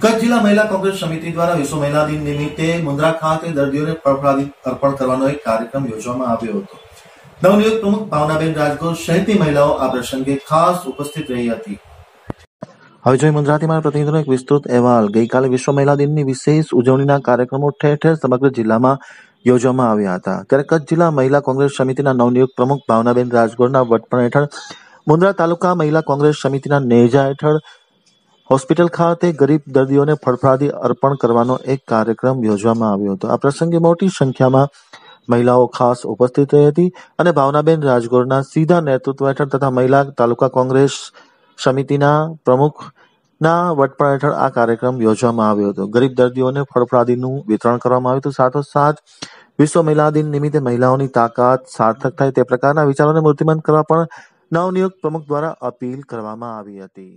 કચ્છ જિલ્લા મહિલા કોંગ્રેસ સમિતિ દ્વારા વિશ્વ મહિલા દિન નિમિત્તે મુન્દ્રા ખાતે દર્દીઓને ફળફળાદી અર્પણ કરવાનો એક કાર્યક્રમ યોજવામાં આવ્યો હતો નવનિયુક્ત પ્રમુખ ભાવનાબેન રાજગોર સહિતની મહિલાઓ આ પ્રસંગે ખાસ ઉપસ્થિત રહી હતી હવે જોઈએ મુન્દ્રાથી મારા પ્રતિનિધિનો એક વિસ્તૃત અહેવાલ ગઈકાલે વિશ્વ મહિલા દિનની વિશેષ ઉજવણીના કાર્યક્રમો ઠેર ઠેર સમગ્ર જિલ્લામાં યોજવામાં આવ્યા હતા ત્યારે કચ્છ જિલ્લા મહિલા કોંગ્રેસ સમિતિના નવનિયુક્ત પ્રમુખ ભાવનાબેન રાજગોરના વડપણ હેઠળ મુન્દ્રા તાલુકા મહિલા કોંગ્રેસ સમિતિના નેજા હેઠળ હોસ્પિટલ ખાતે ગરીબ દર્દીઓને ફળફળાદી અર્પણ કરવાનો એક કાર્યક્રમ યોજવામાં આવ્યો હતો આ પ્રસંગે મોટી સંખ્યામાં મહિલાઓ ખાસ ઉપસ્થિત રહી હતી અને ભાવનાબેન રાજગોરના સીધા નેતૃત્વ હેઠળ તથા મહિલા તાલુકા કોંગ્રેસ સમિતિના પ્રમુખ ના વટપણ હેઠળ આ કાર્યક્રમ યોજવામાં આવ્યો હતો ગરીબ દર્દીઓને ફળફળાદીનું વિતરણ કરવામાં આવ્યું હતું સાથોસાથ વિશ્વ મહિલા દિન નિમિત્તે મહિલાઓની તાકાત સાર્થક થાય તે પ્રકારના વિચારોને મૂર્તિમંત કરવા પણ નવનિયુક્ત પ્રમુખ દ્વારા અપીલ કરવામાં આવી હતી